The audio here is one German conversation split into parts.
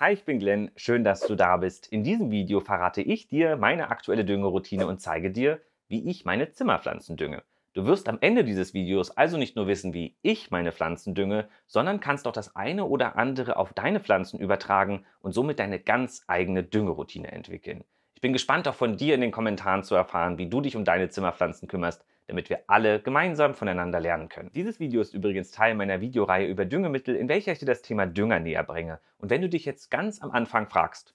Hi, ich bin Glenn, schön, dass du da bist. In diesem Video verrate ich dir meine aktuelle Düngeroutine und zeige dir, wie ich meine Zimmerpflanzen dünge. Du wirst am Ende dieses Videos also nicht nur wissen, wie ich meine Pflanzen dünge, sondern kannst auch das eine oder andere auf deine Pflanzen übertragen und somit deine ganz eigene Düngeroutine entwickeln. Ich bin gespannt, auch von dir in den Kommentaren zu erfahren, wie du dich um deine Zimmerpflanzen kümmerst damit wir alle gemeinsam voneinander lernen können. Dieses Video ist übrigens Teil meiner Videoreihe über Düngemittel, in welcher ich dir das Thema Dünger näher bringe. Und wenn du dich jetzt ganz am Anfang fragst,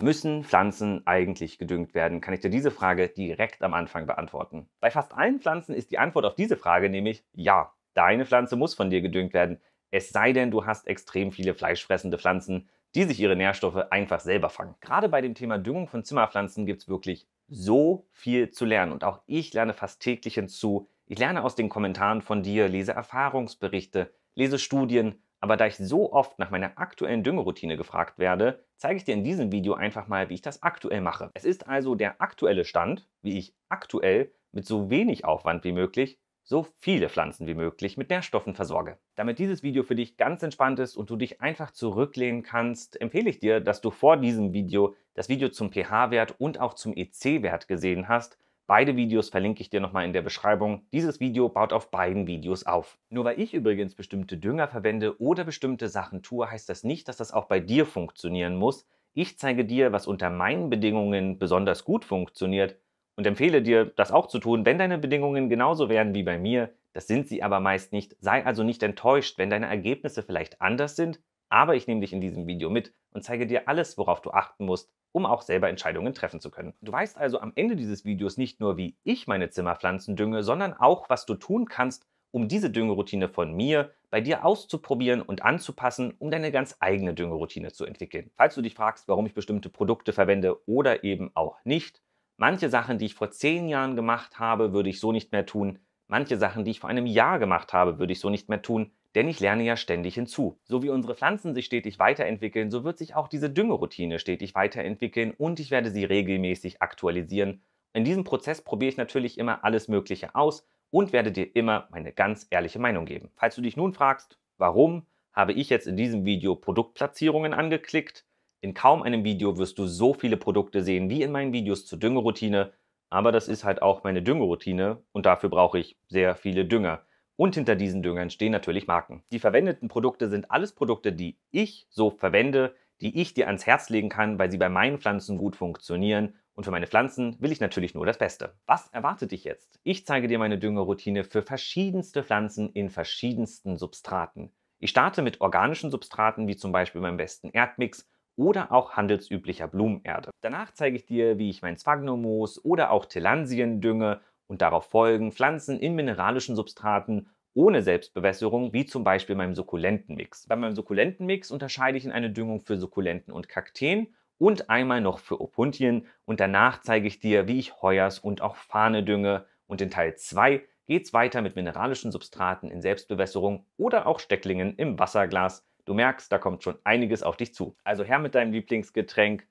Müssen Pflanzen eigentlich gedüngt werden? Kann ich dir diese Frage direkt am Anfang beantworten? Bei fast allen Pflanzen ist die Antwort auf diese Frage nämlich ja. Deine Pflanze muss von dir gedüngt werden. Es sei denn, du hast extrem viele fleischfressende Pflanzen, die sich ihre Nährstoffe einfach selber fangen. Gerade bei dem Thema Düngung von Zimmerpflanzen gibt es wirklich so viel zu lernen und auch ich lerne fast täglich hinzu. Ich lerne aus den Kommentaren von dir, lese Erfahrungsberichte, lese Studien, aber da ich so oft nach meiner aktuellen Düngeroutine gefragt werde, zeige ich dir in diesem Video einfach mal, wie ich das aktuell mache. Es ist also der aktuelle Stand, wie ich aktuell mit so wenig Aufwand wie möglich so viele Pflanzen wie möglich mit Nährstoffen versorge. Damit dieses Video für dich ganz entspannt ist und du dich einfach zurücklehnen kannst, empfehle ich dir, dass du vor diesem Video das Video zum pH-Wert und auch zum EC-Wert gesehen hast. Beide Videos verlinke ich dir nochmal in der Beschreibung. Dieses Video baut auf beiden Videos auf. Nur weil ich übrigens bestimmte Dünger verwende oder bestimmte Sachen tue, heißt das nicht, dass das auch bei dir funktionieren muss. Ich zeige dir, was unter meinen Bedingungen besonders gut funktioniert und empfehle dir, das auch zu tun, wenn deine Bedingungen genauso wären wie bei mir. Das sind sie aber meist nicht. Sei also nicht enttäuscht, wenn deine Ergebnisse vielleicht anders sind, aber ich nehme dich in diesem Video mit und zeige dir alles, worauf du achten musst, um auch selber Entscheidungen treffen zu können. Du weißt also am Ende dieses Videos nicht nur, wie ich meine Zimmerpflanzen dünge, sondern auch, was du tun kannst, um diese Düngeroutine von mir bei dir auszuprobieren und anzupassen, um deine ganz eigene Düngeroutine zu entwickeln. Falls du dich fragst, warum ich bestimmte Produkte verwende oder eben auch nicht, Manche Sachen, die ich vor zehn Jahren gemacht habe, würde ich so nicht mehr tun. Manche Sachen, die ich vor einem Jahr gemacht habe, würde ich so nicht mehr tun, denn ich lerne ja ständig hinzu. So wie unsere Pflanzen sich stetig weiterentwickeln, so wird sich auch diese Düngeroutine stetig weiterentwickeln und ich werde sie regelmäßig aktualisieren. In diesem Prozess probiere ich natürlich immer alles Mögliche aus und werde dir immer meine ganz ehrliche Meinung geben. Falls du dich nun fragst, warum habe ich jetzt in diesem Video Produktplatzierungen angeklickt, in kaum einem Video wirst du so viele Produkte sehen wie in meinen Videos zur Düngeroutine, aber das ist halt auch meine Düngeroutine und dafür brauche ich sehr viele Dünger. Und hinter diesen Düngern stehen natürlich Marken. Die verwendeten Produkte sind alles Produkte, die ich so verwende, die ich dir ans Herz legen kann, weil sie bei meinen Pflanzen gut funktionieren. Und für meine Pflanzen will ich natürlich nur das Beste. Was erwartet dich jetzt? Ich zeige dir meine Düngeroutine für verschiedenste Pflanzen in verschiedensten Substraten. Ich starte mit organischen Substraten wie zum Beispiel meinem besten Erdmix oder auch handelsüblicher Blumenerde. Danach zeige ich dir, wie ich mein Sphagnummoos oder auch Telansien dünge und darauf folgen Pflanzen in mineralischen Substraten ohne Selbstbewässerung, wie zum Beispiel meinem Sukkulentenmix. Bei meinem Sukkulentenmix unterscheide ich in eine Düngung für Sukkulenten und Kakteen und einmal noch für Opuntien und danach zeige ich dir, wie ich Heuers und auch Fahne dünge und in Teil 2 geht es weiter mit mineralischen Substraten in Selbstbewässerung oder auch Stecklingen im Wasserglas Du merkst, da kommt schon einiges auf dich zu. Also her mit deinem Lieblingsgetränk,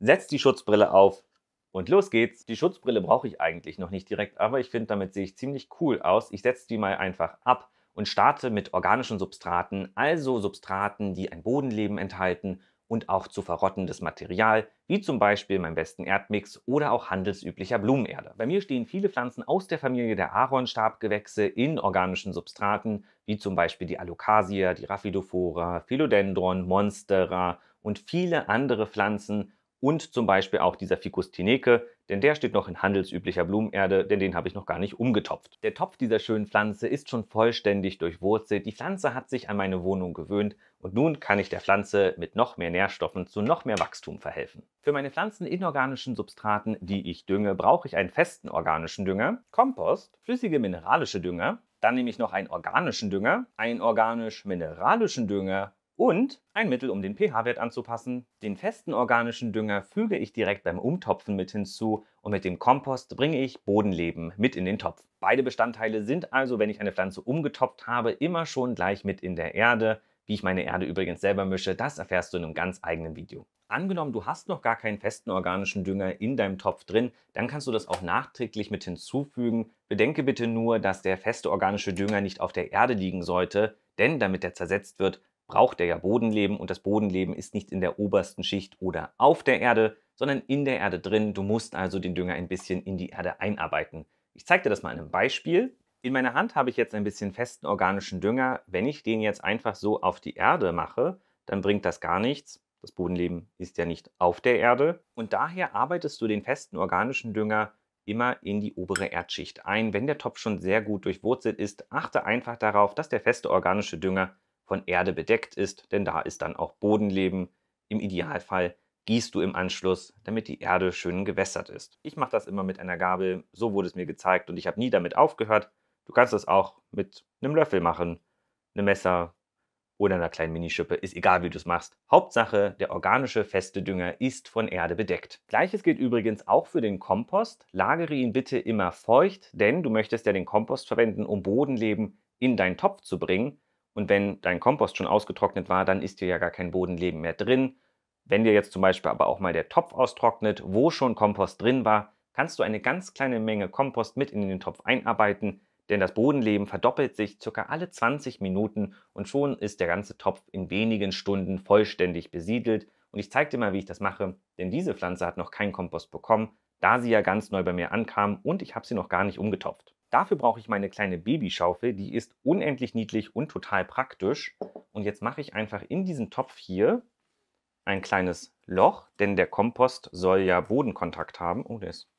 setz die Schutzbrille auf und los geht's. Die Schutzbrille brauche ich eigentlich noch nicht direkt, aber ich finde, damit sehe ich ziemlich cool aus. Ich setze die mal einfach ab und starte mit organischen Substraten, also Substraten, die ein Bodenleben enthalten und auch zu verrottendes Material, wie zum Beispiel mein besten Erdmix oder auch handelsüblicher Blumenerde. Bei mir stehen viele Pflanzen aus der Familie der Aaronstabgewächse in organischen Substraten, wie zum Beispiel die Alocasia, die Raphidophora, Philodendron, Monstera und viele andere Pflanzen und zum Beispiel auch dieser Ficus tineke, denn der steht noch in handelsüblicher Blumenerde, denn den habe ich noch gar nicht umgetopft. Der Topf dieser schönen Pflanze ist schon vollständig durchwurzelt. Die Pflanze hat sich an meine Wohnung gewöhnt und nun kann ich der Pflanze mit noch mehr Nährstoffen zu noch mehr Wachstum verhelfen. Für meine Pflanzen inorganischen Substraten, die ich dünge, brauche ich einen festen organischen Dünger, Kompost, flüssige mineralische Dünger, dann nehme ich noch einen organischen Dünger, einen organisch-mineralischen Dünger und ein Mittel, um den pH-Wert anzupassen. Den festen organischen Dünger füge ich direkt beim Umtopfen mit hinzu und mit dem Kompost bringe ich Bodenleben mit in den Topf. Beide Bestandteile sind also, wenn ich eine Pflanze umgetopft habe, immer schon gleich mit in der Erde. Wie ich meine Erde übrigens selber mische, das erfährst du in einem ganz eigenen Video. Angenommen, du hast noch gar keinen festen organischen Dünger in deinem Topf drin, dann kannst du das auch nachträglich mit hinzufügen. Bedenke bitte nur, dass der feste organische Dünger nicht auf der Erde liegen sollte, denn damit er zersetzt wird, braucht er ja Bodenleben und das Bodenleben ist nicht in der obersten Schicht oder auf der Erde, sondern in der Erde drin. Du musst also den Dünger ein bisschen in die Erde einarbeiten. Ich zeige dir das mal an einem Beispiel. In meiner Hand habe ich jetzt ein bisschen festen organischen Dünger. Wenn ich den jetzt einfach so auf die Erde mache, dann bringt das gar nichts. Das Bodenleben ist ja nicht auf der Erde. Und daher arbeitest du den festen organischen Dünger immer in die obere Erdschicht ein. Wenn der Topf schon sehr gut durchwurzelt ist, achte einfach darauf, dass der feste organische Dünger von Erde bedeckt ist, denn da ist dann auch Bodenleben. Im Idealfall gießt du im Anschluss, damit die Erde schön gewässert ist. Ich mache das immer mit einer Gabel, so wurde es mir gezeigt und ich habe nie damit aufgehört. Du kannst das auch mit einem Löffel machen, einem Messer oder einer kleinen Minischippe, ist egal wie du es machst. Hauptsache, der organische feste Dünger ist von Erde bedeckt. Gleiches gilt übrigens auch für den Kompost. Lagere ihn bitte immer feucht, denn du möchtest ja den Kompost verwenden, um Bodenleben in deinen Topf zu bringen. Und wenn dein Kompost schon ausgetrocknet war, dann ist dir ja gar kein Bodenleben mehr drin. Wenn dir jetzt zum Beispiel aber auch mal der Topf austrocknet, wo schon Kompost drin war, kannst du eine ganz kleine Menge Kompost mit in den Topf einarbeiten, denn das Bodenleben verdoppelt sich circa alle 20 Minuten und schon ist der ganze Topf in wenigen Stunden vollständig besiedelt. Und ich zeige dir mal, wie ich das mache, denn diese Pflanze hat noch keinen Kompost bekommen, da sie ja ganz neu bei mir ankam und ich habe sie noch gar nicht umgetopft. Dafür brauche ich meine kleine Babyschaufel, die ist unendlich niedlich und total praktisch. Und jetzt mache ich einfach in diesen Topf hier ein kleines Loch, denn der Kompost soll ja Bodenkontakt haben. Oh, der ist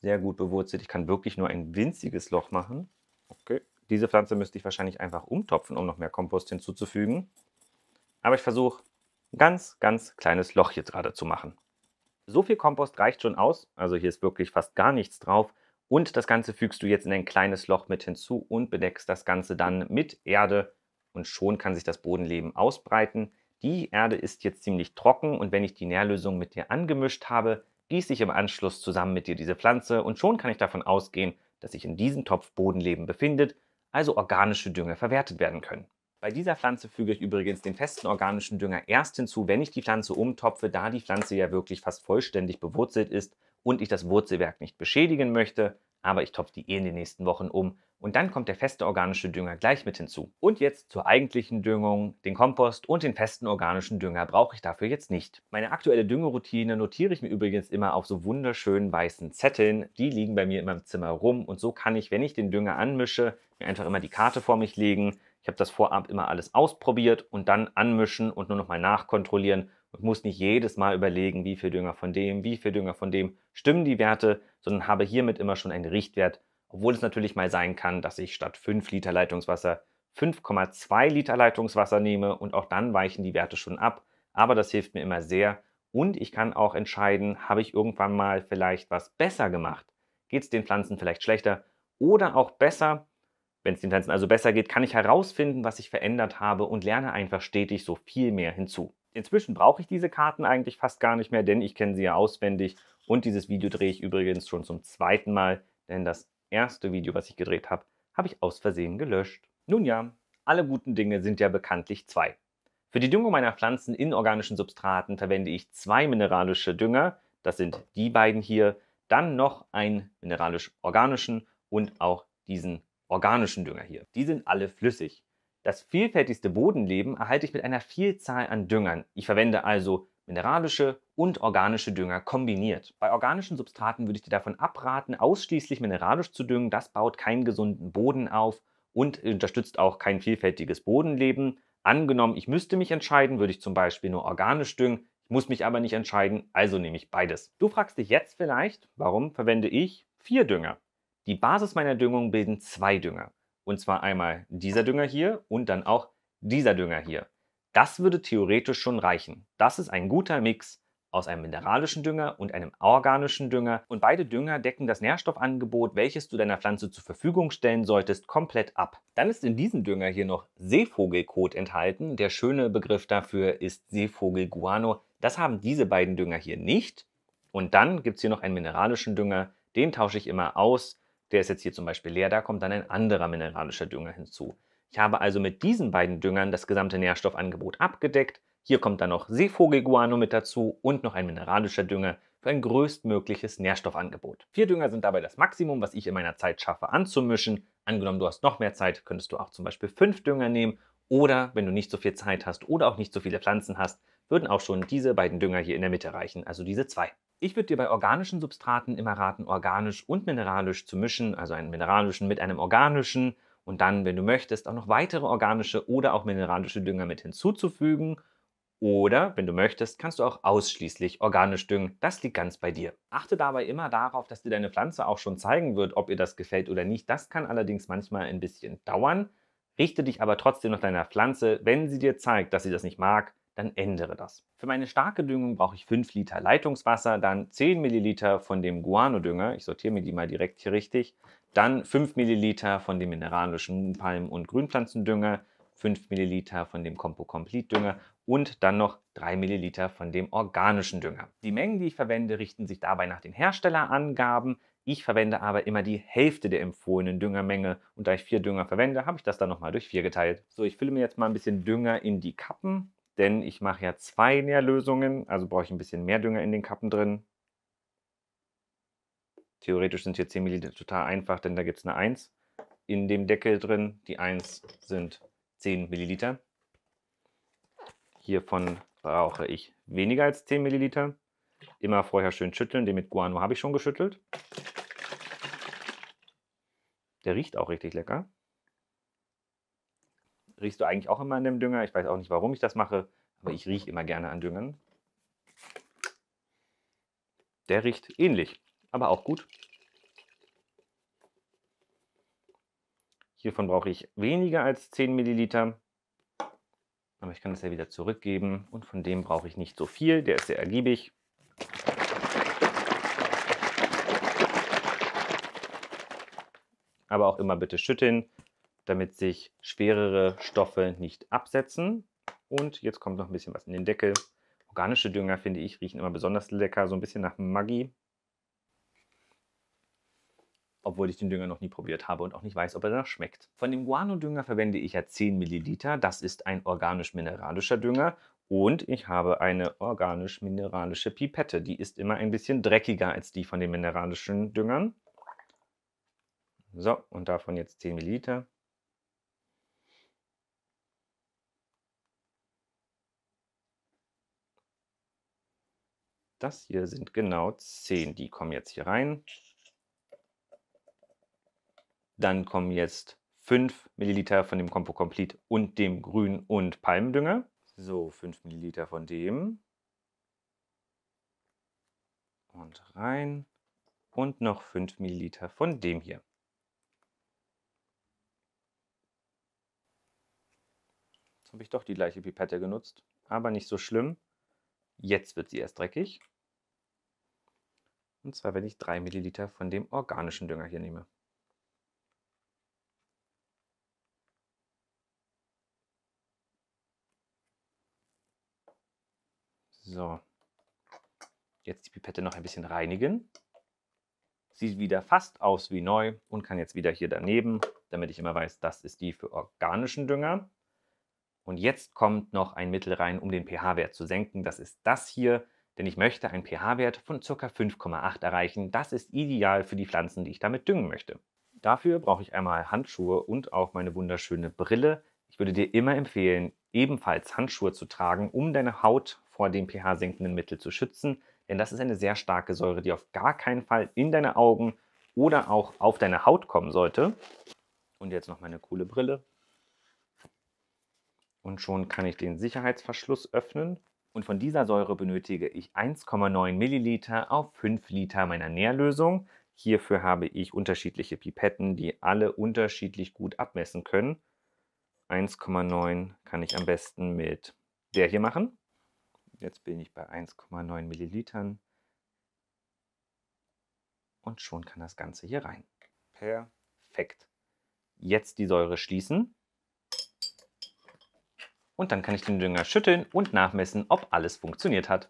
sehr gut bewurzelt. Ich kann wirklich nur ein winziges Loch machen. Okay. Diese Pflanze müsste ich wahrscheinlich einfach umtopfen, um noch mehr Kompost hinzuzufügen. Aber ich versuche, ein ganz, ganz kleines Loch jetzt gerade zu machen. So viel Kompost reicht schon aus. Also hier ist wirklich fast gar nichts drauf. Und das Ganze fügst du jetzt in ein kleines Loch mit hinzu und bedeckst das Ganze dann mit Erde und schon kann sich das Bodenleben ausbreiten. Die Erde ist jetzt ziemlich trocken und wenn ich die Nährlösung mit dir angemischt habe, gieße ich im Anschluss zusammen mit dir diese Pflanze und schon kann ich davon ausgehen, dass sich in diesem Topf Bodenleben befindet, also organische Dünger verwertet werden können. Bei dieser Pflanze füge ich übrigens den festen organischen Dünger erst hinzu, wenn ich die Pflanze umtopfe, da die Pflanze ja wirklich fast vollständig bewurzelt ist und ich das Wurzelwerk nicht beschädigen möchte, aber ich topfe die eh in den nächsten Wochen um und dann kommt der feste organische Dünger gleich mit hinzu. Und jetzt zur eigentlichen Düngung. Den Kompost und den festen organischen Dünger brauche ich dafür jetzt nicht. Meine aktuelle Düngeroutine notiere ich mir übrigens immer auf so wunderschönen weißen Zetteln. Die liegen bei mir in meinem Zimmer rum und so kann ich, wenn ich den Dünger anmische, mir einfach immer die Karte vor mich legen. Ich habe das vorab immer alles ausprobiert und dann anmischen und nur nochmal nachkontrollieren und muss nicht jedes Mal überlegen, wie viel Dünger von dem, wie viel Dünger von dem stimmen die Werte, sondern habe hiermit immer schon einen Richtwert, obwohl es natürlich mal sein kann, dass ich statt 5 Liter Leitungswasser 5,2 Liter Leitungswasser nehme und auch dann weichen die Werte schon ab, aber das hilft mir immer sehr und ich kann auch entscheiden, habe ich irgendwann mal vielleicht was besser gemacht, geht es den Pflanzen vielleicht schlechter oder auch besser, wenn es den Pflanzen also besser geht, kann ich herausfinden, was ich verändert habe und lerne einfach stetig so viel mehr hinzu. Inzwischen brauche ich diese Karten eigentlich fast gar nicht mehr, denn ich kenne sie ja auswendig. Und dieses Video drehe ich übrigens schon zum zweiten Mal, denn das erste Video, was ich gedreht habe, habe ich aus Versehen gelöscht. Nun ja, alle guten Dinge sind ja bekanntlich zwei. Für die Düngung meiner Pflanzen in organischen Substraten verwende ich zwei mineralische Dünger, das sind die beiden hier, dann noch einen mineralisch-organischen und auch diesen organischen Dünger hier. Die sind alle flüssig. Das vielfältigste Bodenleben erhalte ich mit einer Vielzahl an Düngern. Ich verwende also mineralische und organische Dünger kombiniert. Bei organischen Substraten würde ich dir davon abraten, ausschließlich mineralisch zu düngen. Das baut keinen gesunden Boden auf und unterstützt auch kein vielfältiges Bodenleben. Angenommen, ich müsste mich entscheiden, würde ich zum Beispiel nur organisch düngen. Ich muss mich aber nicht entscheiden, also nehme ich beides. Du fragst dich jetzt vielleicht, warum verwende ich vier Dünger? Die Basis meiner Düngung bilden zwei Dünger. Und zwar einmal dieser Dünger hier und dann auch dieser Dünger hier. Das würde theoretisch schon reichen. Das ist ein guter Mix aus einem mineralischen Dünger und einem organischen Dünger. Und beide Dünger decken das Nährstoffangebot, welches du deiner Pflanze zur Verfügung stellen solltest, komplett ab. Dann ist in diesem Dünger hier noch Seevogelkot enthalten. Der schöne Begriff dafür ist Seevogelguano. Das haben diese beiden Dünger hier nicht. Und dann gibt es hier noch einen mineralischen Dünger. Den tausche ich immer aus der ist jetzt hier zum Beispiel leer, da kommt dann ein anderer mineralischer Dünger hinzu. Ich habe also mit diesen beiden Düngern das gesamte Nährstoffangebot abgedeckt. Hier kommt dann noch Seevogelguano mit dazu und noch ein mineralischer Dünger für ein größtmögliches Nährstoffangebot. Vier Dünger sind dabei das Maximum, was ich in meiner Zeit schaffe anzumischen. Angenommen, du hast noch mehr Zeit, könntest du auch zum Beispiel fünf Dünger nehmen. Oder wenn du nicht so viel Zeit hast oder auch nicht so viele Pflanzen hast, würden auch schon diese beiden Dünger hier in der Mitte reichen, also diese zwei. Ich würde dir bei organischen Substraten immer raten, organisch und mineralisch zu mischen, also einen mineralischen mit einem organischen und dann, wenn du möchtest, auch noch weitere organische oder auch mineralische Dünger mit hinzuzufügen. Oder, wenn du möchtest, kannst du auch ausschließlich organisch düngen. Das liegt ganz bei dir. Achte dabei immer darauf, dass dir deine Pflanze auch schon zeigen wird, ob ihr das gefällt oder nicht. Das kann allerdings manchmal ein bisschen dauern. Richte dich aber trotzdem nach deiner Pflanze. Wenn sie dir zeigt, dass sie das nicht mag, dann ändere das. Für meine starke Düngung brauche ich 5 Liter Leitungswasser, dann 10 Milliliter von dem Guano-Dünger, ich sortiere mir die mal direkt hier richtig, dann 5 Milliliter von dem mineralischen Palm- und Grünpflanzendünger, 5 Milliliter von dem Compo Complete Dünger und dann noch 3 Milliliter von dem organischen Dünger. Die Mengen, die ich verwende, richten sich dabei nach den Herstellerangaben. Ich verwende aber immer die Hälfte der empfohlenen Düngermenge und da ich vier Dünger verwende, habe ich das dann nochmal durch vier geteilt. So, ich fülle mir jetzt mal ein bisschen Dünger in die Kappen denn ich mache ja zwei Nährlösungen, also brauche ich ein bisschen mehr Dünger in den Kappen drin. Theoretisch sind hier 10 ml total einfach, denn da gibt es eine 1 in dem Deckel drin. Die 1 sind 10 ml. Hiervon brauche ich weniger als 10 ml. Immer vorher schön schütteln, den mit Guano habe ich schon geschüttelt. Der riecht auch richtig lecker riechst du eigentlich auch immer an dem Dünger. Ich weiß auch nicht, warum ich das mache, aber ich rieche immer gerne an Düngern. Der riecht ähnlich, aber auch gut. Hiervon brauche ich weniger als 10 Milliliter. Aber ich kann das ja wieder zurückgeben. Und von dem brauche ich nicht so viel. Der ist sehr ergiebig. Aber auch immer bitte schütteln damit sich schwerere Stoffe nicht absetzen. Und jetzt kommt noch ein bisschen was in den Deckel. Organische Dünger, finde ich, riechen immer besonders lecker, so ein bisschen nach Maggi. Obwohl ich den Dünger noch nie probiert habe und auch nicht weiß, ob er danach schmeckt. Von dem Guano-Dünger verwende ich ja 10 Milliliter. Das ist ein organisch-mineralischer Dünger. Und ich habe eine organisch-mineralische Pipette. Die ist immer ein bisschen dreckiger als die von den mineralischen Düngern. So, und davon jetzt 10 Milliliter. Das hier sind genau 10. Die kommen jetzt hier rein. Dann kommen jetzt 5 Milliliter von dem Compo Complete und dem Grün- und Palmdünger. So, 5 Milliliter von dem. Und rein. Und noch 5 Milliliter von dem hier. Jetzt habe ich doch die gleiche Pipette genutzt, aber nicht so schlimm. Jetzt wird sie erst dreckig. Und zwar, wenn ich 3 Milliliter von dem organischen Dünger hier nehme. So, jetzt die Pipette noch ein bisschen reinigen. Sieht wieder fast aus wie neu und kann jetzt wieder hier daneben, damit ich immer weiß, das ist die für organischen Dünger. Und jetzt kommt noch ein Mittel rein, um den pH-Wert zu senken. Das ist das hier, denn ich möchte einen pH-Wert von ca. 5,8 erreichen. Das ist ideal für die Pflanzen, die ich damit düngen möchte. Dafür brauche ich einmal Handschuhe und auch meine wunderschöne Brille. Ich würde dir immer empfehlen, ebenfalls Handschuhe zu tragen, um deine Haut vor dem pH-senkenden Mittel zu schützen. Denn das ist eine sehr starke Säure, die auf gar keinen Fall in deine Augen oder auch auf deine Haut kommen sollte. Und jetzt noch meine coole Brille und schon kann ich den Sicherheitsverschluss öffnen. Und von dieser Säure benötige ich 1,9 Milliliter auf 5 Liter meiner Nährlösung. Hierfür habe ich unterschiedliche Pipetten, die alle unterschiedlich gut abmessen können. 1,9 kann ich am besten mit der hier machen. Jetzt bin ich bei 1,9 Millilitern. Und schon kann das Ganze hier rein. Perfekt. Jetzt die Säure schließen und dann kann ich den Dünger schütteln und nachmessen, ob alles funktioniert hat.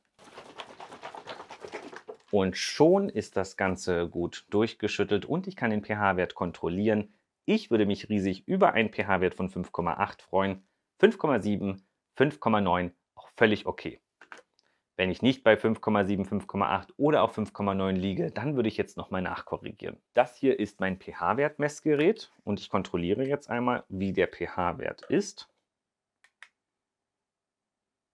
Und schon ist das Ganze gut durchgeschüttelt und ich kann den pH-Wert kontrollieren. Ich würde mich riesig über einen pH-Wert von 5,8 freuen. 5,7, 5,9, auch völlig okay. Wenn ich nicht bei 5,7, 5,8 oder auch 5,9 liege, dann würde ich jetzt nochmal nachkorrigieren. Das hier ist mein pH-Wert-Messgerät und ich kontrolliere jetzt einmal, wie der pH-Wert ist.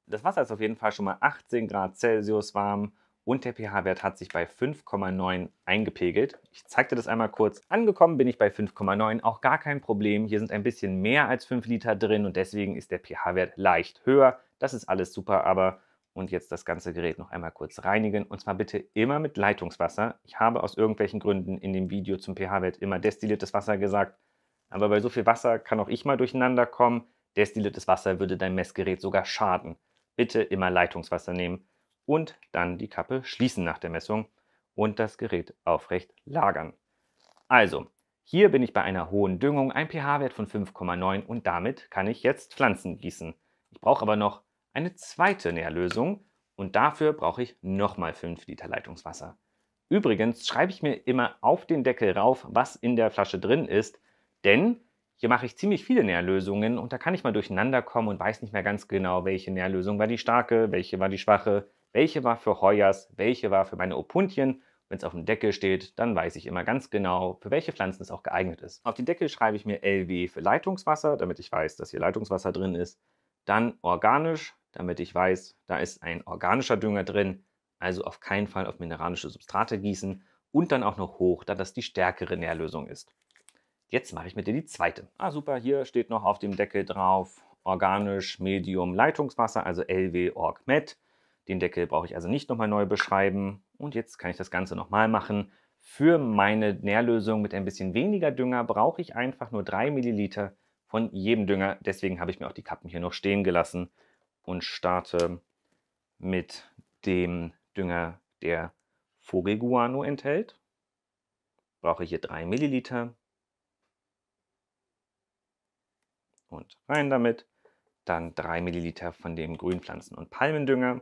Das Wasser ist auf jeden Fall schon mal 18 Grad Celsius warm und der pH-Wert hat sich bei 5,9 eingepegelt. Ich zeige dir das einmal kurz. Angekommen bin ich bei 5,9, auch gar kein Problem. Hier sind ein bisschen mehr als 5 Liter drin und deswegen ist der pH-Wert leicht höher. Das ist alles super, aber und jetzt das ganze Gerät noch einmal kurz reinigen und zwar bitte immer mit Leitungswasser. Ich habe aus irgendwelchen Gründen in dem Video zum pH-Wert immer destilliertes Wasser gesagt, aber bei so viel Wasser kann auch ich mal durcheinander kommen. Destilliertes Wasser würde dein Messgerät sogar schaden. Bitte immer Leitungswasser nehmen und dann die Kappe schließen nach der Messung und das Gerät aufrecht lagern. Also, hier bin ich bei einer hohen Düngung, ein pH-Wert von 5,9 und damit kann ich jetzt Pflanzen gießen. Ich brauche aber noch eine zweite Nährlösung und dafür brauche ich nochmal 5 Liter Leitungswasser. Übrigens schreibe ich mir immer auf den Deckel rauf, was in der Flasche drin ist, denn hier mache ich ziemlich viele Nährlösungen und da kann ich mal durcheinander kommen und weiß nicht mehr ganz genau, welche Nährlösung war die starke, welche war die schwache, welche war für Heuers, welche war für meine Opuntien. Wenn es auf dem Deckel steht, dann weiß ich immer ganz genau, für welche Pflanzen es auch geeignet ist. Auf den Deckel schreibe ich mir LW für Leitungswasser, damit ich weiß, dass hier Leitungswasser drin ist. Dann organisch, damit ich weiß, da ist ein organischer Dünger drin, also auf keinen Fall auf mineralische Substrate gießen und dann auch noch hoch, da das die stärkere Nährlösung ist. Jetzt mache ich mit dir die zweite. Ah, super, hier steht noch auf dem Deckel drauf organisch Medium Leitungswasser, also LW Org Med. Den Deckel brauche ich also nicht nochmal neu beschreiben. Und jetzt kann ich das Ganze nochmal machen. Für meine Nährlösung mit ein bisschen weniger Dünger brauche ich einfach nur 3 Milliliter von jedem Dünger. Deswegen habe ich mir auch die Kappen hier noch stehen gelassen und starte mit dem Dünger, der Vogelguano enthält. Brauche ich hier 3 Milliliter. und rein damit. Dann 3 Milliliter von dem Grünpflanzen- und Palmendünger.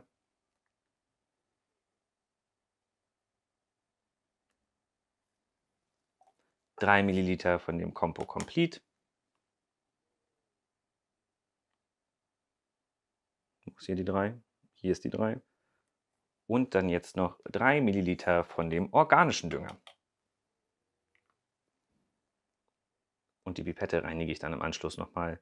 Drei Milliliter von dem Compo Complete. Wo ist hier die 3? Hier ist die 3. Und dann jetzt noch 3 Milliliter von dem organischen Dünger. und die Pipette reinige ich dann im Anschluss nochmal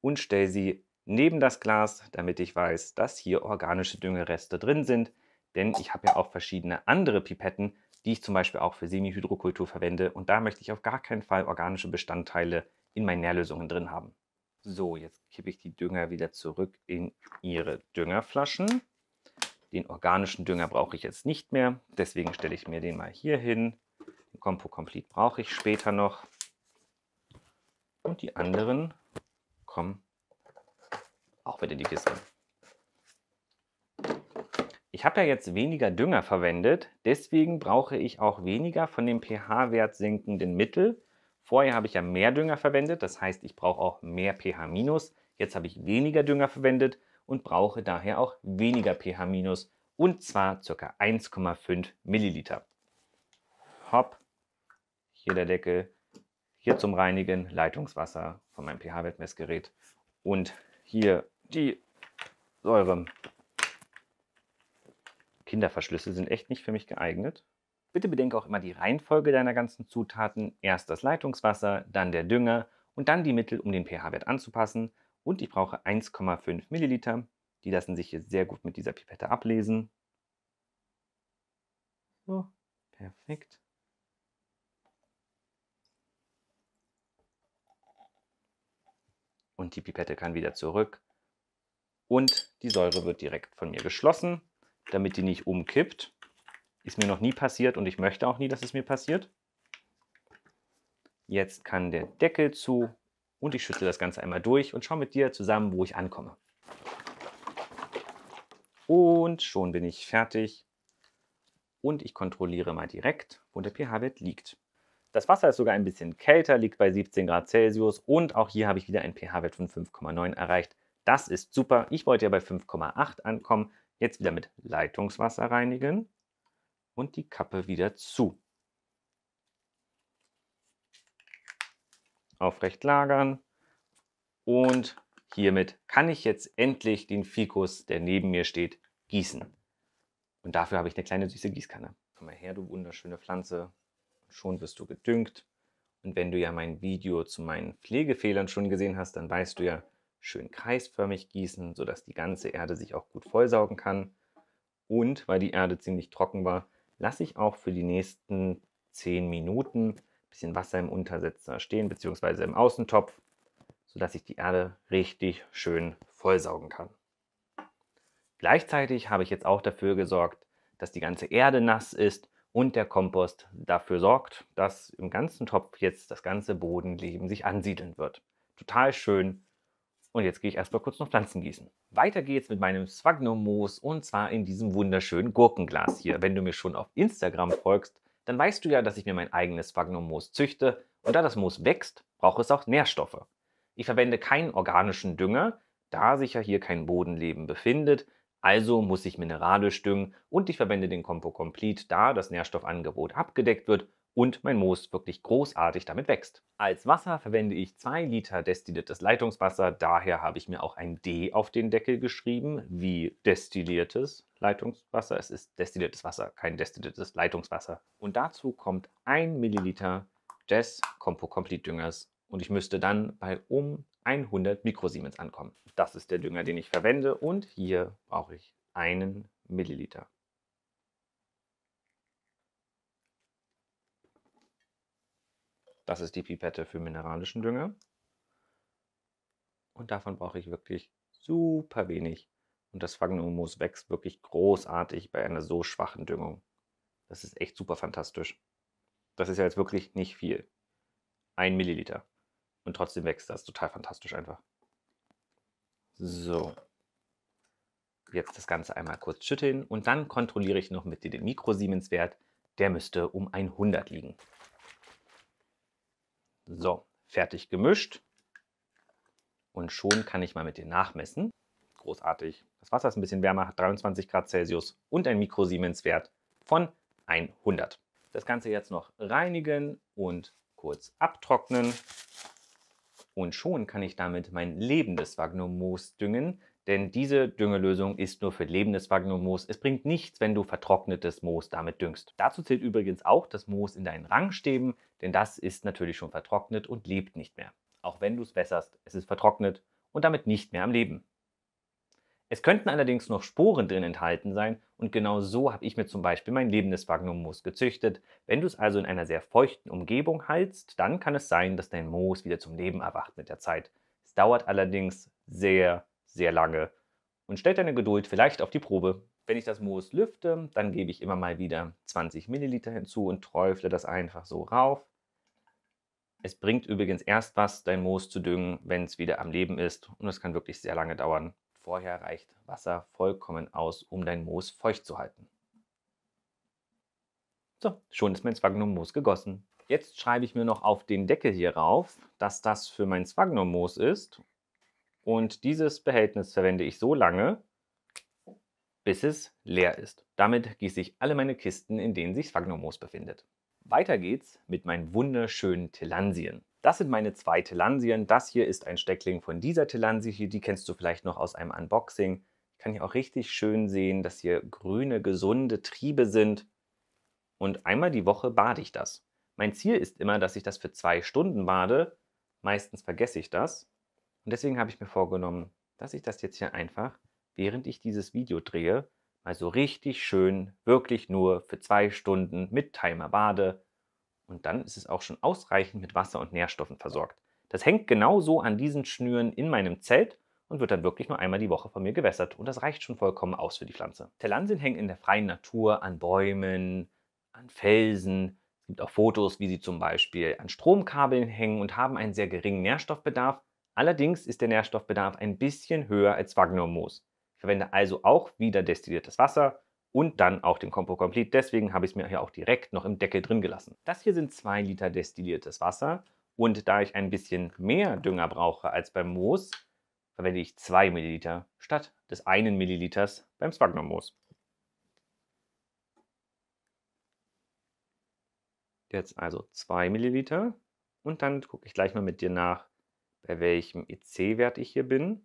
und stelle sie neben das Glas, damit ich weiß, dass hier organische Düngereste drin sind. Denn ich habe ja auch verschiedene andere Pipetten, die ich zum Beispiel auch für Semihydrokultur verwende. Und da möchte ich auf gar keinen Fall organische Bestandteile in meinen Nährlösungen drin haben. So, jetzt kippe ich die Dünger wieder zurück in ihre Düngerflaschen. Den organischen Dünger brauche ich jetzt nicht mehr, deswegen stelle ich mir den mal hier hin. Den Compo Complete brauche ich später noch und die anderen kommen auch wieder in die Kiste. Ich habe ja jetzt weniger Dünger verwendet, deswegen brauche ich auch weniger von dem pH-Wert senkenden Mittel. Vorher habe ich ja mehr Dünger verwendet, das heißt, ich brauche auch mehr pH-. Jetzt habe ich weniger Dünger verwendet und brauche daher auch weniger pH-, und zwar ca. 1,5 Milliliter. Hopp, hier der Deckel, hier zum Reinigen Leitungswasser von meinem pH-Wertmessgerät und hier die Säure. Kinderverschlüsse sind echt nicht für mich geeignet. Bitte bedenke auch immer die Reihenfolge deiner ganzen Zutaten. Erst das Leitungswasser, dann der Dünger und dann die Mittel, um den pH-Wert anzupassen. Und ich brauche 1,5 Milliliter. Die lassen sich hier sehr gut mit dieser Pipette ablesen. So, perfekt. und die Pipette kann wieder zurück. Und die Säure wird direkt von mir geschlossen, damit die nicht umkippt. Ist mir noch nie passiert und ich möchte auch nie, dass es mir passiert. Jetzt kann der Deckel zu und ich schüttle das Ganze einmal durch und schaue mit dir zusammen, wo ich ankomme. Und schon bin ich fertig. Und ich kontrolliere mal direkt, wo der pH-Wert liegt. Das Wasser ist sogar ein bisschen kälter, liegt bei 17 Grad Celsius und auch hier habe ich wieder einen pH-Wert von 5,9 erreicht. Das ist super. Ich wollte ja bei 5,8 ankommen. Jetzt wieder mit Leitungswasser reinigen und die Kappe wieder zu. Aufrecht lagern und hiermit kann ich jetzt endlich den Fikus, der neben mir steht, gießen. Und dafür habe ich eine kleine süße Gießkanne. Komm mal her, du wunderschöne Pflanze schon wirst du gedüngt. Und wenn du ja mein Video zu meinen Pflegefehlern schon gesehen hast, dann weißt du ja, schön kreisförmig gießen, sodass die ganze Erde sich auch gut vollsaugen kann. Und weil die Erde ziemlich trocken war, lasse ich auch für die nächsten 10 Minuten ein bisschen Wasser im Untersetzer stehen, beziehungsweise im Außentopf, sodass ich die Erde richtig schön vollsaugen kann. Gleichzeitig habe ich jetzt auch dafür gesorgt, dass die ganze Erde nass ist und der Kompost dafür sorgt, dass im ganzen Topf jetzt das ganze Bodenleben sich ansiedeln wird. Total schön. Und jetzt gehe ich erstmal kurz noch Pflanzen gießen. Weiter geht's mit meinem Sphagnum-Moos und zwar in diesem wunderschönen Gurkenglas hier. Wenn du mir schon auf Instagram folgst, dann weißt du ja, dass ich mir mein eigenes Sphagnum-Moos züchte. Und da das Moos wächst, braucht es auch Nährstoffe. Ich verwende keinen organischen Dünger, da sich ja hier kein Bodenleben befindet. Also muss ich mineralisch düngen und ich verwende den Compo Complete, da das Nährstoffangebot abgedeckt wird und mein Moos wirklich großartig damit wächst. Als Wasser verwende ich 2 Liter destilliertes Leitungswasser, daher habe ich mir auch ein D auf den Deckel geschrieben, wie destilliertes Leitungswasser. Es ist destilliertes Wasser, kein destilliertes Leitungswasser. Und dazu kommt 1 Milliliter des Compo Complete Düngers und ich müsste dann bei um 100 Mikrosiemens ankommen. Das ist der Dünger, den ich verwende und hier brauche ich einen Milliliter. Das ist die Pipette für mineralischen Dünger. Und davon brauche ich wirklich super wenig. Und das Phagnomus wächst wirklich großartig bei einer so schwachen Düngung. Das ist echt super fantastisch. Das ist ja jetzt wirklich nicht viel. Ein Milliliter und trotzdem wächst das. Total fantastisch einfach. So. Jetzt das Ganze einmal kurz schütteln und dann kontrolliere ich noch mit dem mikro siemens Der müsste um 100 liegen. So, fertig gemischt. Und schon kann ich mal mit den nachmessen. Großartig. Das Wasser ist ein bisschen wärmer, hat 23 Grad Celsius und ein Mikrosiemenswert von 100. Das Ganze jetzt noch reinigen und kurz abtrocknen. Und schon kann ich damit mein lebendes Vagnummoos düngen, denn diese Düngelösung ist nur für lebendes Vagnummoos. Es bringt nichts, wenn du vertrocknetes Moos damit düngst. Dazu zählt übrigens auch das Moos in deinen Rangstäben, denn das ist natürlich schon vertrocknet und lebt nicht mehr. Auch wenn du es wässerst, es ist vertrocknet und damit nicht mehr am Leben. Es könnten allerdings noch Sporen drin enthalten sein und genau so habe ich mir zum Beispiel mein lebendes Magnummoos gezüchtet. Wenn du es also in einer sehr feuchten Umgebung haltst, dann kann es sein, dass dein Moos wieder zum Leben erwacht mit der Zeit. Es dauert allerdings sehr, sehr lange und stellt deine Geduld vielleicht auf die Probe. Wenn ich das Moos lüfte, dann gebe ich immer mal wieder 20 Milliliter hinzu und träufle das einfach so rauf. Es bringt übrigens erst was, dein Moos zu düngen, wenn es wieder am Leben ist und es kann wirklich sehr lange dauern. Vorher reicht Wasser vollkommen aus, um dein Moos feucht zu halten. So, schon ist mein Sphagnum-Moos gegossen. Jetzt schreibe ich mir noch auf den Deckel hier rauf, dass das für mein Sphagnum-Moos ist. Und dieses Behältnis verwende ich so lange, bis es leer ist. Damit gieße ich alle meine Kisten, in denen sich Sphagnum-Moos befindet. Weiter geht's mit meinen wunderschönen Telansien. Das sind meine zwei Telansien. Das hier ist ein Steckling von dieser Telansie hier. Die kennst du vielleicht noch aus einem Unboxing. Ich kann hier auch richtig schön sehen, dass hier grüne, gesunde Triebe sind. Und einmal die Woche bade ich das. Mein Ziel ist immer, dass ich das für zwei Stunden bade. Meistens vergesse ich das. Und deswegen habe ich mir vorgenommen, dass ich das jetzt hier einfach, während ich dieses Video drehe, mal so richtig schön, wirklich nur für zwei Stunden mit Timer bade und dann ist es auch schon ausreichend mit Wasser und Nährstoffen versorgt. Das hängt genauso an diesen Schnüren in meinem Zelt und wird dann wirklich nur einmal die Woche von mir gewässert und das reicht schon vollkommen aus für die Pflanze. Terlansien hängen in der freien Natur an Bäumen, an Felsen, es gibt auch Fotos, wie sie zum Beispiel an Stromkabeln hängen und haben einen sehr geringen Nährstoffbedarf. Allerdings ist der Nährstoffbedarf ein bisschen höher als Wagnermoos. Ich verwende also auch wieder destilliertes Wasser und dann auch den Compo Complete. Deswegen habe ich es mir hier auch direkt noch im Deckel drin gelassen. Das hier sind 2 Liter destilliertes Wasser und da ich ein bisschen mehr Dünger brauche als beim Moos, verwende ich 2 Milliliter statt des 1 Milliliters beim Sphagnum Moos. Jetzt also 2 Milliliter und dann gucke ich gleich mal mit dir nach, bei welchem EC-Wert ich hier bin.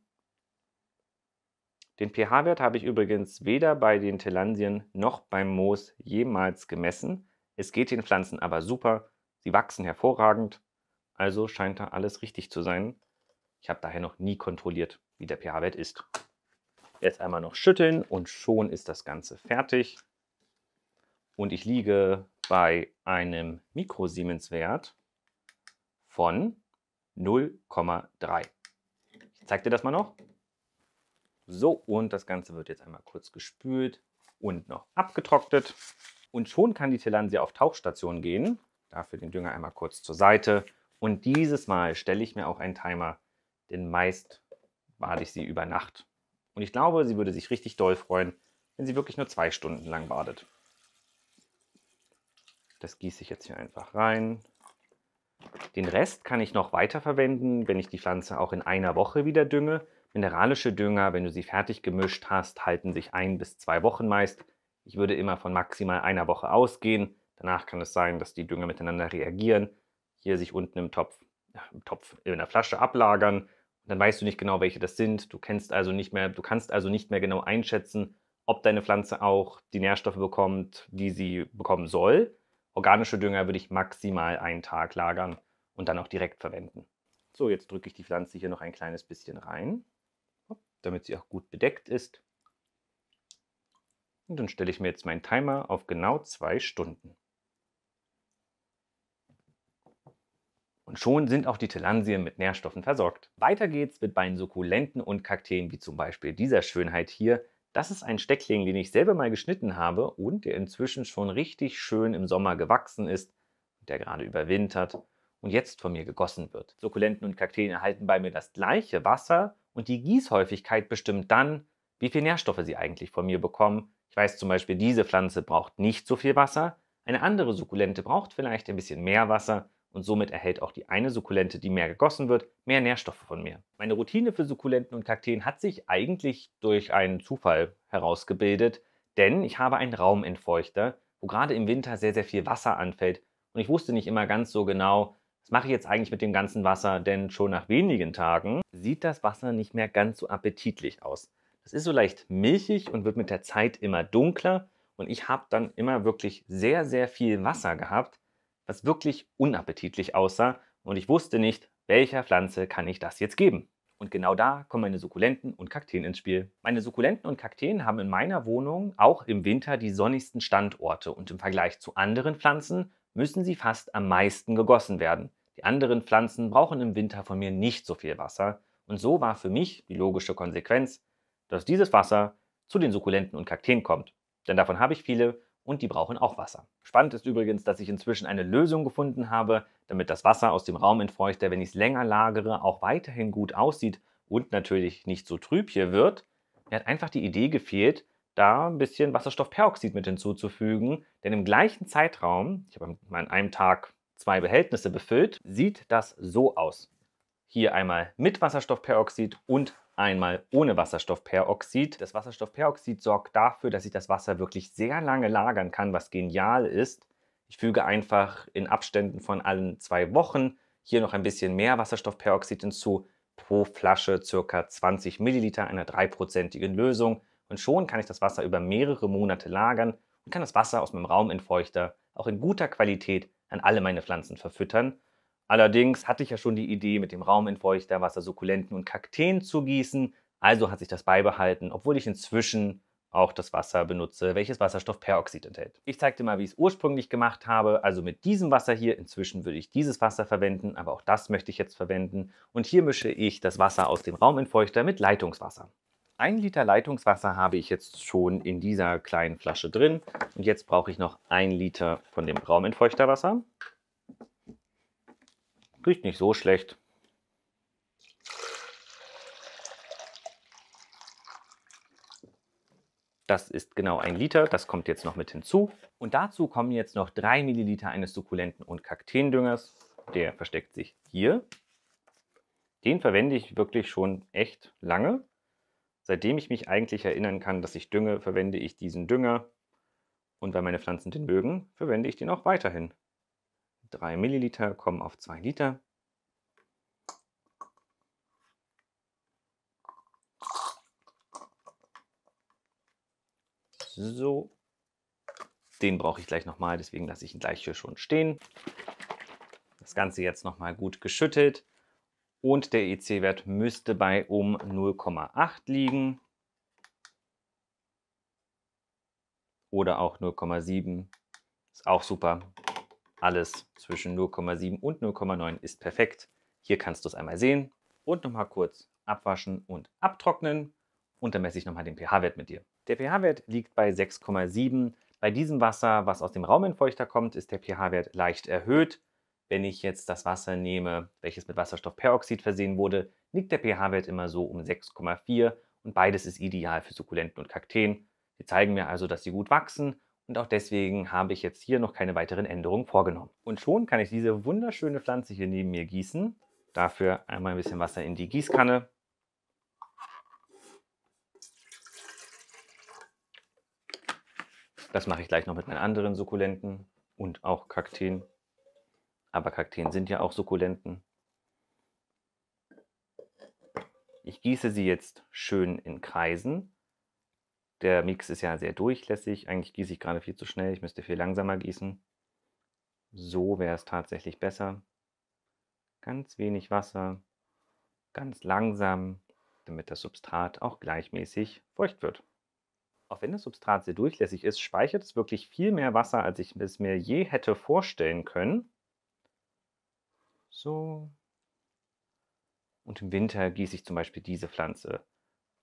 Den pH-Wert habe ich übrigens weder bei den Telansien noch beim Moos jemals gemessen. Es geht den Pflanzen aber super, sie wachsen hervorragend, also scheint da alles richtig zu sein. Ich habe daher noch nie kontrolliert, wie der pH-Wert ist. Jetzt einmal noch schütteln und schon ist das Ganze fertig. Und ich liege bei einem Mikrosiemenswert von 0,3. Ich zeige dir das mal noch. So, und das Ganze wird jetzt einmal kurz gespült und noch abgetrocknet. Und schon kann die Tillandsia auf Tauchstation gehen. Dafür den Dünger einmal kurz zur Seite. Und dieses Mal stelle ich mir auch einen Timer, denn meist bade ich sie über Nacht. Und ich glaube, sie würde sich richtig doll freuen, wenn sie wirklich nur zwei Stunden lang badet. Das gieße ich jetzt hier einfach rein. Den Rest kann ich noch weiterverwenden, wenn ich die Pflanze auch in einer Woche wieder dünge. Mineralische Dünger, wenn du sie fertig gemischt hast, halten sich ein bis zwei Wochen meist. Ich würde immer von maximal einer Woche ausgehen. Danach kann es sein, dass die Dünger miteinander reagieren, hier sich unten im Topf, im Topf in der Flasche ablagern. Und dann weißt du nicht genau, welche das sind. Du kennst also nicht mehr, du kannst also nicht mehr genau einschätzen, ob deine Pflanze auch die Nährstoffe bekommt, die sie bekommen soll. Organische Dünger würde ich maximal einen Tag lagern und dann auch direkt verwenden. So, jetzt drücke ich die Pflanze hier noch ein kleines bisschen rein damit sie auch gut bedeckt ist. Und dann stelle ich mir jetzt meinen Timer auf genau zwei Stunden. Und schon sind auch die Telansien mit Nährstoffen versorgt. Weiter geht's mit meinen Sukkulenten und Kakteen, wie zum Beispiel dieser Schönheit hier. Das ist ein Steckling, den ich selber mal geschnitten habe und der inzwischen schon richtig schön im Sommer gewachsen ist, der gerade überwintert und jetzt von mir gegossen wird. Sukkulenten und Kakteen erhalten bei mir das gleiche Wasser und die Gießhäufigkeit bestimmt dann, wie viel Nährstoffe sie eigentlich von mir bekommen. Ich weiß zum Beispiel, diese Pflanze braucht nicht so viel Wasser, eine andere Sukkulente braucht vielleicht ein bisschen mehr Wasser und somit erhält auch die eine Sukkulente, die mehr gegossen wird, mehr Nährstoffe von mir. Meine Routine für Sukkulenten und Kakteen hat sich eigentlich durch einen Zufall herausgebildet, denn ich habe einen Raumentfeuchter, wo gerade im Winter sehr, sehr viel Wasser anfällt und ich wusste nicht immer ganz so genau, was mache ich jetzt eigentlich mit dem ganzen Wasser? Denn schon nach wenigen Tagen sieht das Wasser nicht mehr ganz so appetitlich aus. Es ist so leicht milchig und wird mit der Zeit immer dunkler. Und ich habe dann immer wirklich sehr, sehr viel Wasser gehabt, was wirklich unappetitlich aussah. Und ich wusste nicht, welcher Pflanze kann ich das jetzt geben. Und genau da kommen meine Sukkulenten und Kakteen ins Spiel. Meine Sukkulenten und Kakteen haben in meiner Wohnung auch im Winter die sonnigsten Standorte und im Vergleich zu anderen Pflanzen müssen sie fast am meisten gegossen werden. Die anderen Pflanzen brauchen im Winter von mir nicht so viel Wasser und so war für mich die logische Konsequenz, dass dieses Wasser zu den Sukkulenten und Kakteen kommt. Denn davon habe ich viele und die brauchen auch Wasser. Spannend ist übrigens, dass ich inzwischen eine Lösung gefunden habe, damit das Wasser aus dem Raumentfeuchter, wenn ich es länger lagere, auch weiterhin gut aussieht und natürlich nicht so trüb hier wird. Mir hat einfach die Idee gefehlt, da ein bisschen Wasserstoffperoxid mit hinzuzufügen, denn im gleichen Zeitraum, ich habe an einem Tag zwei Behältnisse befüllt, sieht das so aus. Hier einmal mit Wasserstoffperoxid und einmal ohne Wasserstoffperoxid. Das Wasserstoffperoxid sorgt dafür, dass ich das Wasser wirklich sehr lange lagern kann, was genial ist. Ich füge einfach in Abständen von allen zwei Wochen hier noch ein bisschen mehr Wasserstoffperoxid hinzu, pro Flasche ca. 20 Milliliter einer dreiprozentigen Lösung und schon kann ich das Wasser über mehrere Monate lagern und kann das Wasser aus meinem Raumentfeuchter auch in guter Qualität an alle meine Pflanzen verfüttern. Allerdings hatte ich ja schon die Idee, mit dem Raum in Sukkulenten und Kakteen zu gießen, also hat sich das beibehalten, obwohl ich inzwischen auch das Wasser benutze, welches Wasserstoffperoxid enthält. Ich dir mal, wie ich es ursprünglich gemacht habe, also mit diesem Wasser hier. Inzwischen würde ich dieses Wasser verwenden, aber auch das möchte ich jetzt verwenden. Und hier mische ich das Wasser aus dem Rauminfeuchter mit Leitungswasser. Ein Liter Leitungswasser habe ich jetzt schon in dieser kleinen Flasche drin. Und jetzt brauche ich noch ein Liter von dem Raumentfeuchterwasser. Riecht nicht so schlecht. Das ist genau ein Liter, das kommt jetzt noch mit hinzu. Und dazu kommen jetzt noch drei Milliliter eines Sukkulenten- und Kakteendüngers. Der versteckt sich hier. Den verwende ich wirklich schon echt lange seitdem ich mich eigentlich erinnern kann, dass ich dünge, verwende ich diesen Dünger. Und weil meine Pflanzen den mögen, verwende ich den auch weiterhin. 3 Milliliter kommen auf 2 Liter. So. Den brauche ich gleich nochmal, deswegen lasse ich ihn gleich hier schon stehen. Das Ganze jetzt nochmal gut geschüttelt und der EC-Wert müsste bei um 0,8 liegen oder auch 0,7. Ist auch super. Alles zwischen 0,7 und 0,9 ist perfekt. Hier kannst du es einmal sehen und nochmal kurz abwaschen und abtrocknen und dann messe ich nochmal den pH-Wert mit dir. Der pH-Wert liegt bei 6,7. Bei diesem Wasser, was aus dem Raumentfeuchter kommt, ist der pH-Wert leicht erhöht wenn ich jetzt das Wasser nehme, welches mit Wasserstoffperoxid versehen wurde, liegt der pH-Wert immer so um 6,4 und beides ist ideal für Sukkulenten und Kakteen. Sie zeigen mir also, dass sie gut wachsen und auch deswegen habe ich jetzt hier noch keine weiteren Änderungen vorgenommen. Und schon kann ich diese wunderschöne Pflanze hier neben mir gießen. Dafür einmal ein bisschen Wasser in die Gießkanne. Das mache ich gleich noch mit meinen anderen Sukkulenten und auch Kakteen. Aber Kakteen sind ja auch Sukkulenten. Ich gieße sie jetzt schön in Kreisen. Der Mix ist ja sehr durchlässig. Eigentlich gieße ich gerade viel zu schnell. Ich müsste viel langsamer gießen. So wäre es tatsächlich besser. Ganz wenig Wasser, ganz langsam, damit das Substrat auch gleichmäßig feucht wird. Auch wenn das Substrat sehr durchlässig ist, speichert es wirklich viel mehr Wasser, als ich es mir je hätte vorstellen können so. Und im Winter gieße ich zum Beispiel diese Pflanze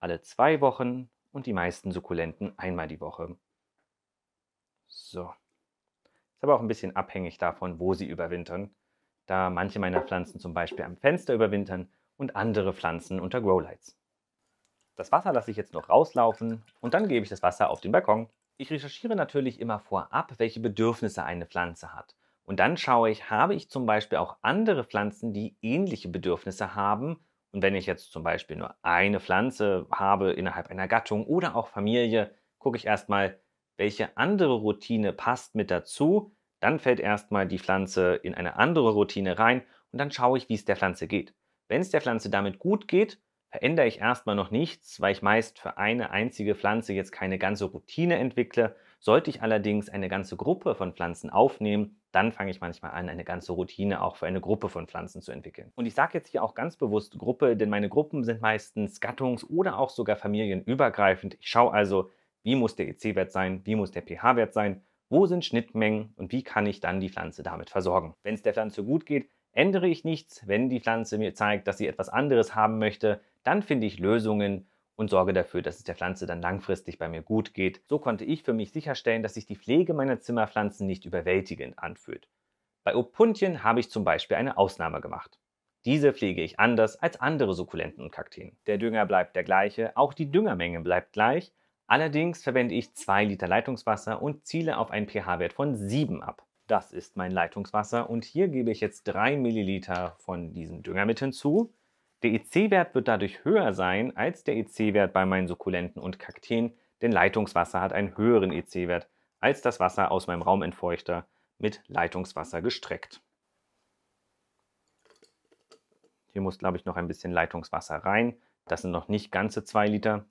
alle zwei Wochen und die meisten Sukkulenten einmal die Woche. So. Ist aber auch ein bisschen abhängig davon, wo sie überwintern, da manche meiner Pflanzen zum Beispiel am Fenster überwintern und andere Pflanzen unter Growlights. Das Wasser lasse ich jetzt noch rauslaufen und dann gebe ich das Wasser auf den Balkon. Ich recherchiere natürlich immer vorab, welche Bedürfnisse eine Pflanze hat und dann schaue ich, habe ich zum Beispiel auch andere Pflanzen, die ähnliche Bedürfnisse haben. Und wenn ich jetzt zum Beispiel nur eine Pflanze habe innerhalb einer Gattung oder auch Familie, gucke ich erstmal, welche andere Routine passt mit dazu. Dann fällt erstmal die Pflanze in eine andere Routine rein und dann schaue ich, wie es der Pflanze geht. Wenn es der Pflanze damit gut geht, verändere ich erstmal noch nichts, weil ich meist für eine einzige Pflanze jetzt keine ganze Routine entwickle. Sollte ich allerdings eine ganze Gruppe von Pflanzen aufnehmen, dann fange ich manchmal an, eine ganze Routine auch für eine Gruppe von Pflanzen zu entwickeln. Und ich sage jetzt hier auch ganz bewusst Gruppe, denn meine Gruppen sind meistens gattungs- oder auch sogar familienübergreifend. Ich schaue also, wie muss der EC-Wert sein, wie muss der pH-Wert sein, wo sind Schnittmengen und wie kann ich dann die Pflanze damit versorgen. Wenn es der Pflanze gut geht, ändere ich nichts. Wenn die Pflanze mir zeigt, dass sie etwas anderes haben möchte, dann finde ich Lösungen und sorge dafür, dass es der Pflanze dann langfristig bei mir gut geht. So konnte ich für mich sicherstellen, dass sich die Pflege meiner Zimmerpflanzen nicht überwältigend anfühlt. Bei Opuntien habe ich zum Beispiel eine Ausnahme gemacht. Diese pflege ich anders als andere Sukkulenten und Kakteen. Der Dünger bleibt der gleiche, auch die Düngermenge bleibt gleich, allerdings verwende ich 2 Liter Leitungswasser und ziele auf einen pH-Wert von 7 ab. Das ist mein Leitungswasser und hier gebe ich jetzt 3 Milliliter von diesem Dünger mit hinzu. Der ec wert wird dadurch höher sein als der ec wert bei meinen Sukkulenten und Kakteen, denn Leitungswasser hat einen höheren ec wert als das Wasser aus meinem Raumentfeuchter mit Leitungswasser gestreckt. Hier muss, glaube ich, noch ein bisschen Leitungswasser rein. Das sind noch nicht ganze 2 Liter.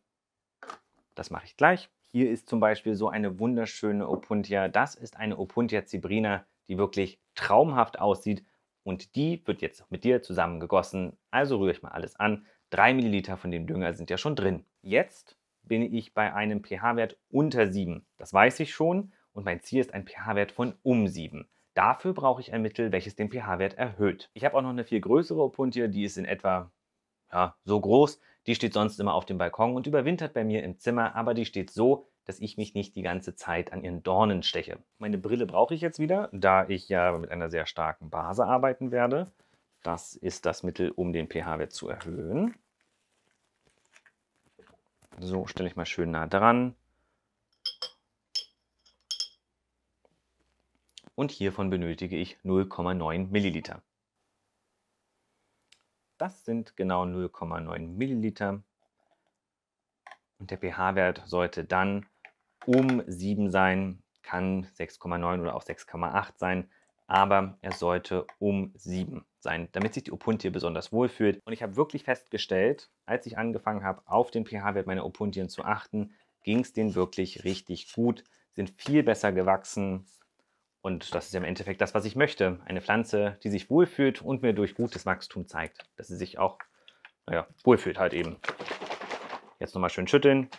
Das mache ich gleich. Hier ist zum Beispiel so eine wunderschöne Opuntia. Das ist eine Opuntia cibrina, die wirklich traumhaft aussieht und die wird jetzt mit dir zusammengegossen. Also rühre ich mal alles an. 3 Milliliter von dem Dünger sind ja schon drin. Jetzt bin ich bei einem pH-Wert unter 7. Das weiß ich schon und mein Ziel ist ein pH-Wert von um 7. Dafür brauche ich ein Mittel, welches den pH-Wert erhöht. Ich habe auch noch eine viel größere Opuntia, die ist in etwa ja, so groß. Die steht sonst immer auf dem Balkon und überwintert bei mir im Zimmer, aber die steht so, dass ich mich nicht die ganze Zeit an ihren Dornen steche. Meine Brille brauche ich jetzt wieder, da ich ja mit einer sehr starken Base arbeiten werde. Das ist das Mittel, um den pH-Wert zu erhöhen. So stelle ich mal schön nah dran. Und hiervon benötige ich 0,9 Milliliter. Das sind genau 0,9 Milliliter. Und der pH-Wert sollte dann um 7 sein, kann 6,9 oder auch 6,8 sein, aber er sollte um 7 sein, damit sich die Opuntie besonders wohlfühlt. Und ich habe wirklich festgestellt, als ich angefangen habe, auf den pH-Wert meiner Opuntien zu achten, ging es denen wirklich richtig gut, sind viel besser gewachsen. Und das ist im Endeffekt das, was ich möchte. Eine Pflanze, die sich wohlfühlt und mir durch gutes Wachstum zeigt, dass sie sich auch naja, wohlfühlt halt eben. Jetzt nochmal schön schütteln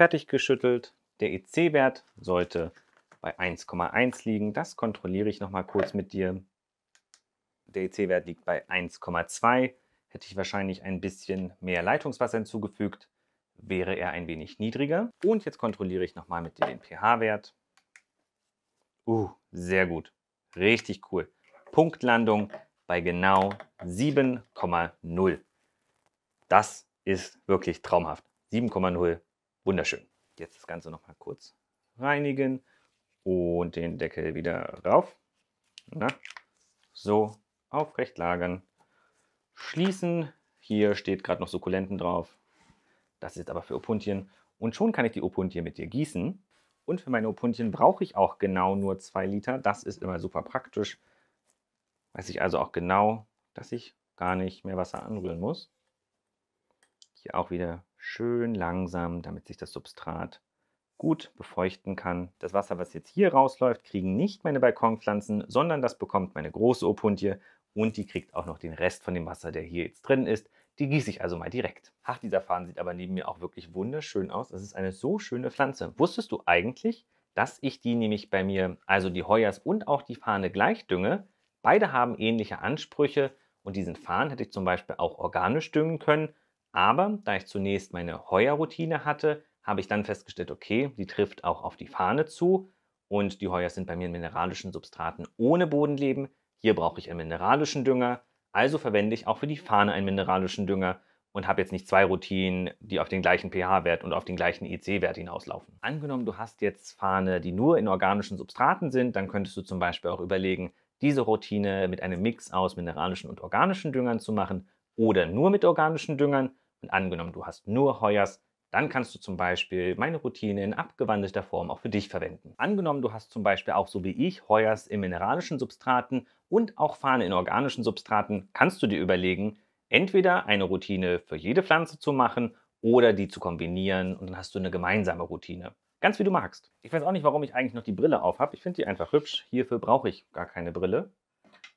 fertig geschüttelt. Der EC-Wert sollte bei 1,1 liegen. Das kontrolliere ich nochmal kurz mit dir. Der EC-Wert liegt bei 1,2. Hätte ich wahrscheinlich ein bisschen mehr Leitungswasser hinzugefügt, wäre er ein wenig niedriger. Und jetzt kontrolliere ich nochmal mit dir den pH-Wert. Uh, sehr gut. Richtig cool. Punktlandung bei genau 7,0. Das ist wirklich traumhaft. 7,0 Wunderschön. Jetzt das Ganze nochmal kurz reinigen und den Deckel wieder rauf. Na, so, aufrecht lagern. Schließen. Hier steht gerade noch Sukkulenten drauf. Das ist aber für Opuntien. Und schon kann ich die Opuntien mit dir gießen. Und für meine Opuntien brauche ich auch genau nur 2 Liter. Das ist immer super praktisch. Weiß ich also auch genau, dass ich gar nicht mehr Wasser anrühren muss. Hier auch wieder schön langsam, damit sich das Substrat gut befeuchten kann. Das Wasser, was jetzt hier rausläuft, kriegen nicht meine Balkonpflanzen, sondern das bekommt meine große Opuntie und die kriegt auch noch den Rest von dem Wasser, der hier jetzt drin ist. Die gieße ich also mal direkt. Ach, dieser Faden sieht aber neben mir auch wirklich wunderschön aus. Das ist eine so schöne Pflanze. Wusstest du eigentlich, dass ich die nämlich bei mir, also die Heuers und auch die Fahne gleich dünge? Beide haben ähnliche Ansprüche und diesen Fahnen hätte ich zum Beispiel auch organisch düngen können aber da ich zunächst meine Heuer-Routine hatte, habe ich dann festgestellt, okay, die trifft auch auf die Fahne zu und die Heuer sind bei mir in mineralischen Substraten ohne Bodenleben. Hier brauche ich einen mineralischen Dünger, also verwende ich auch für die Fahne einen mineralischen Dünger und habe jetzt nicht zwei Routinen, die auf den gleichen pH-Wert und auf den gleichen EC-Wert hinauslaufen. Angenommen, du hast jetzt Fahne, die nur in organischen Substraten sind, dann könntest du zum Beispiel auch überlegen, diese Routine mit einem Mix aus mineralischen und organischen Düngern zu machen oder nur mit organischen Düngern. Und angenommen, du hast nur Heuers, dann kannst du zum Beispiel meine Routine in abgewandelter Form auch für dich verwenden. Angenommen, du hast zum Beispiel auch so wie ich Heuers in mineralischen Substraten und auch Fahne in organischen Substraten, kannst du dir überlegen, entweder eine Routine für jede Pflanze zu machen oder die zu kombinieren und dann hast du eine gemeinsame Routine. Ganz wie du magst. Ich weiß auch nicht, warum ich eigentlich noch die Brille auf habe. Ich finde die einfach hübsch. Hierfür brauche ich gar keine Brille.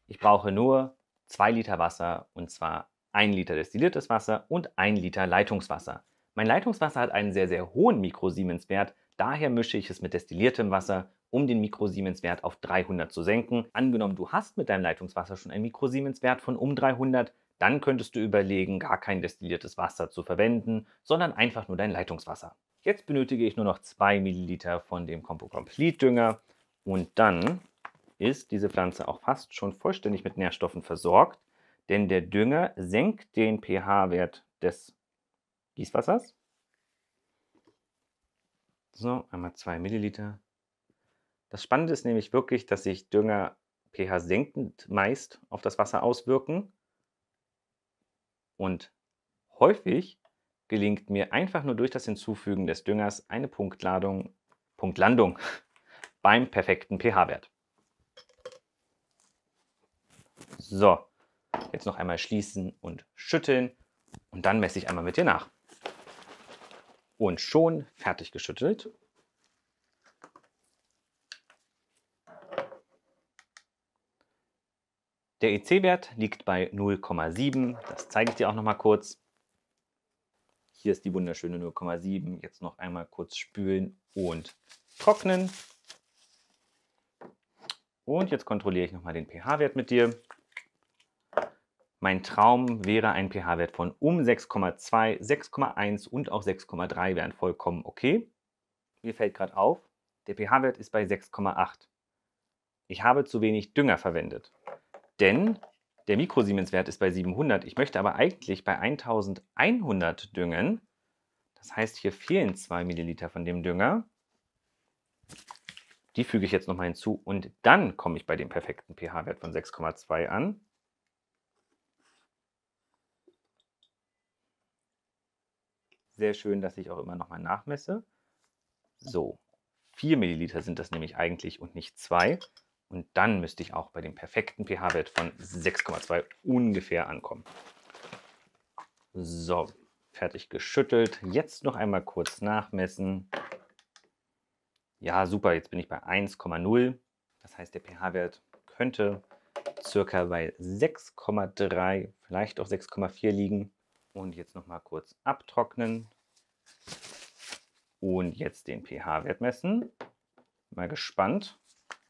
Ich brauche nur zwei Liter Wasser und zwar 1 Liter destilliertes Wasser und 1 Liter Leitungswasser. Mein Leitungswasser hat einen sehr, sehr hohen Mikrosiemenswert, daher mische ich es mit destilliertem Wasser, um den Mikrosiemenswert auf 300 zu senken. Angenommen, du hast mit deinem Leitungswasser schon einen Mikrosiemenswert von um 300, dann könntest du überlegen, gar kein destilliertes Wasser zu verwenden, sondern einfach nur dein Leitungswasser. Jetzt benötige ich nur noch 2 Milliliter von dem Compo Complete Dünger und dann ist diese Pflanze auch fast schon vollständig mit Nährstoffen versorgt denn der Dünger senkt den pH-Wert des Gießwassers. So, einmal 2 Milliliter. Das Spannende ist nämlich wirklich, dass sich Dünger pH senkend meist auf das Wasser auswirken. Und häufig gelingt mir einfach nur durch das Hinzufügen des Düngers eine Punktladung, Punktlandung beim perfekten pH-Wert. So, Jetzt noch einmal schließen und schütteln und dann messe ich einmal mit dir nach. Und schon fertig geschüttelt. Der EC-Wert liegt bei 0,7. Das zeige ich dir auch noch mal kurz. Hier ist die wunderschöne 0,7. Jetzt noch einmal kurz spülen und trocknen. Und jetzt kontrolliere ich nochmal den pH-Wert mit dir. Mein Traum wäre ein pH-Wert von um 6,2, 6,1 und auch 6,3 wären vollkommen okay. Mir fällt gerade auf, der pH-Wert ist bei 6,8. Ich habe zu wenig Dünger verwendet, denn der Mikrosiemenswert ist bei 700. Ich möchte aber eigentlich bei 1100 düngen. Das heißt, hier fehlen 2 Milliliter von dem Dünger. Die füge ich jetzt nochmal hinzu und dann komme ich bei dem perfekten pH-Wert von 6,2 an. sehr schön, dass ich auch immer noch mal nachmesse. So, 4 Milliliter sind das nämlich eigentlich und nicht 2. Und dann müsste ich auch bei dem perfekten pH-Wert von 6,2 ungefähr ankommen. So, fertig geschüttelt. Jetzt noch einmal kurz nachmessen. Ja, super, jetzt bin ich bei 1,0. Das heißt, der pH-Wert könnte circa bei 6,3, vielleicht auch 6,4 liegen und jetzt noch mal kurz abtrocknen und jetzt den pH-Wert messen. Mal gespannt,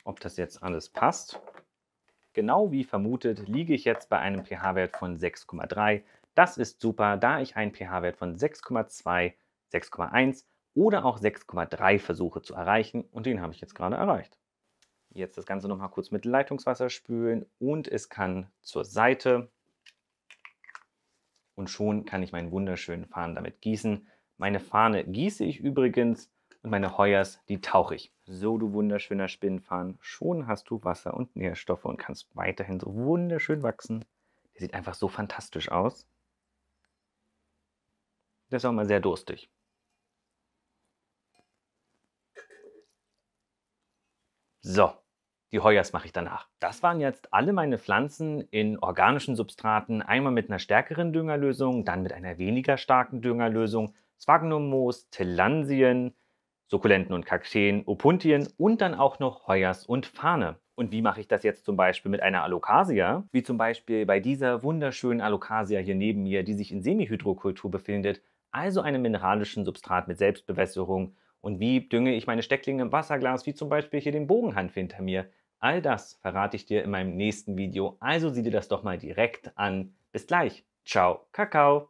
ob das jetzt alles passt. Genau wie vermutet liege ich jetzt bei einem pH-Wert von 6,3. Das ist super, da ich einen pH-Wert von 6,2, 6,1 oder auch 6,3 versuche zu erreichen und den habe ich jetzt gerade erreicht. Jetzt das Ganze nochmal kurz mit Leitungswasser spülen und es kann zur Seite und schon kann ich meinen wunderschönen Farn damit gießen. Meine Fahne gieße ich übrigens und meine Heuers, die tauche ich. So, du wunderschöner Spinnenfarn, schon hast du Wasser und Nährstoffe und kannst weiterhin so wunderschön wachsen. Der sieht einfach so fantastisch aus. Der ist auch mal sehr durstig. So, die Heuers mache ich danach. Das waren jetzt alle meine Pflanzen in organischen Substraten, einmal mit einer stärkeren Düngerlösung, dann mit einer weniger starken Düngerlösung, Sphagnummoos, Telansien, Sukkulenten und Kakteen, Opuntien und dann auch noch Heuers und Farne. Und wie mache ich das jetzt zum Beispiel mit einer Alocasia? Wie zum Beispiel bei dieser wunderschönen Alocasia hier neben mir, die sich in Semihydrokultur befindet, also einem mineralischen Substrat mit Selbstbewässerung. Und wie dünge ich meine Stecklinge im Wasserglas, wie zum Beispiel hier den Bogenhanf hinter mir? All das verrate ich dir in meinem nächsten Video, also sieh dir das doch mal direkt an. Bis gleich. Ciao, Kakao.